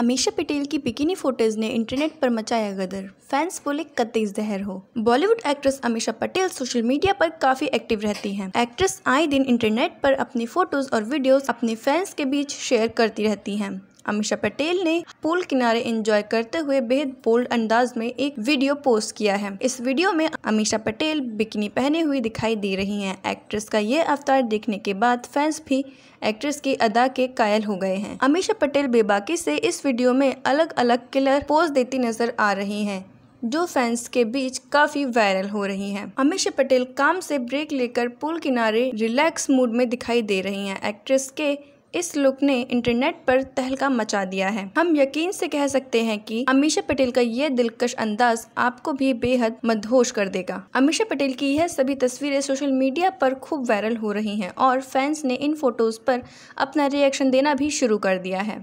अमीशा पटेल की bikini photos ने internet पर मचाया गदर फैंस बोले कतई जहर हो Bollywood actress Amisha Patel social media पर काफी एक्टिव रहती हैं। एक्ट्रेस आए दिन इंटरनेट पर अपनी फोटोज और वीडियोस अपने फैंस के बीच शेयर करती रहती हैं अमीषा पटेल ने पूल किनारे एंजॉय करते हुए बेहद बोल्ड अंदाज में एक वीडियो पोस्ट किया है इस वीडियो में अमीषा पटेल बिकनी पहने हुए दिखाई दे रही हैं एक्ट्रेस का ये अवतार देखने के बाद फैंस भी एक्ट्रेस की अदा के कायल हो गए हैं अमीषा पटेल बेबाकी से इस वीडियो में अलग अलग किलर पोज देती नजर आ रही है जो फैंस के बीच काफी वायरल हो रही हैं। अमीषा पटेल काम से ब्रेक लेकर पुल किनारे रिलैक्स मूड में दिखाई दे रही हैं। एक्ट्रेस के इस लुक ने इंटरनेट पर तहलका मचा दिया है हम यकीन से कह सकते हैं कि अमीषा पटेल का यह दिलकश अंदाज आपको भी बेहद मदहोश कर देगा अमीषा पटेल की यह सभी तस्वीरें सोशल मीडिया पर खूब वायरल हो रही हैं और फैंस ने इन फोटोज पर अपना रिएक्शन देना भी शुरू कर दिया है